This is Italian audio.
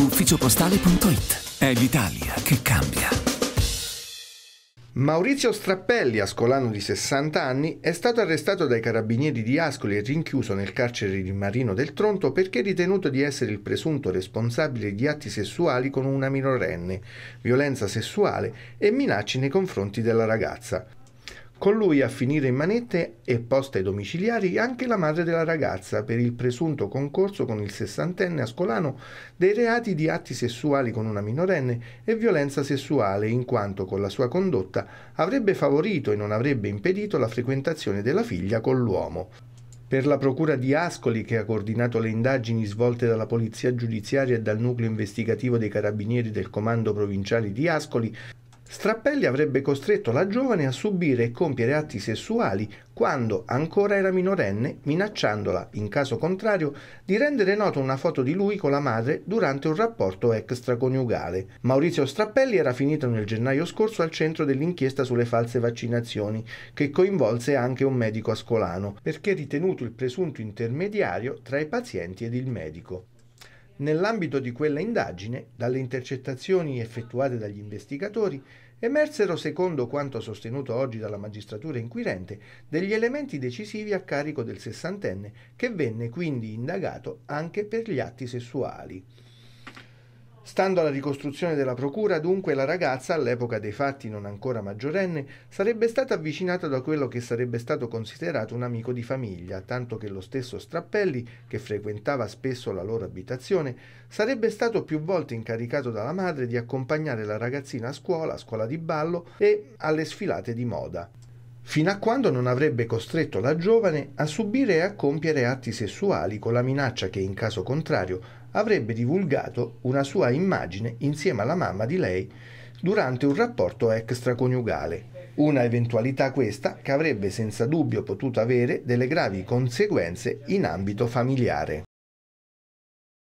ufficiopostale.it. È l'Italia che cambia. Maurizio Strappelli, ascolano di 60 anni, è stato arrestato dai carabinieri di Ascoli e rinchiuso nel carcere di Marino del Tronto perché ritenuto di essere il presunto responsabile di atti sessuali con una minorenne, violenza sessuale e minacce nei confronti della ragazza. Con lui a finire in manette e posta ai domiciliari anche la madre della ragazza per il presunto concorso con il sessantenne ascolano dei reati di atti sessuali con una minorenne e violenza sessuale, in quanto con la sua condotta avrebbe favorito e non avrebbe impedito la frequentazione della figlia con l'uomo. Per la Procura di Ascoli, che ha coordinato le indagini svolte dalla Polizia Giudiziaria e dal Nucleo Investigativo dei Carabinieri del Comando Provinciale di Ascoli, Strappelli avrebbe costretto la giovane a subire e compiere atti sessuali quando ancora era minorenne, minacciandola, in caso contrario, di rendere nota una foto di lui con la madre durante un rapporto extraconiugale. Maurizio Strappelli era finito nel gennaio scorso al centro dell'inchiesta sulle false vaccinazioni, che coinvolse anche un medico ascolano, perché ritenuto il presunto intermediario tra i pazienti ed il medico. Nell'ambito di quella indagine, dalle intercettazioni effettuate dagli investigatori, emersero, secondo quanto sostenuto oggi dalla magistratura inquirente, degli elementi decisivi a carico del sessantenne, che venne quindi indagato anche per gli atti sessuali. Stando alla ricostruzione della procura, dunque, la ragazza, all'epoca dei fatti non ancora maggiorenne, sarebbe stata avvicinata da quello che sarebbe stato considerato un amico di famiglia, tanto che lo stesso Strappelli, che frequentava spesso la loro abitazione, sarebbe stato più volte incaricato dalla madre di accompagnare la ragazzina a scuola, a scuola di ballo e alle sfilate di moda fino a quando non avrebbe costretto la giovane a subire e a compiere atti sessuali con la minaccia che in caso contrario avrebbe divulgato una sua immagine insieme alla mamma di lei durante un rapporto extraconiugale. Una eventualità questa che avrebbe senza dubbio potuto avere delle gravi conseguenze in ambito familiare.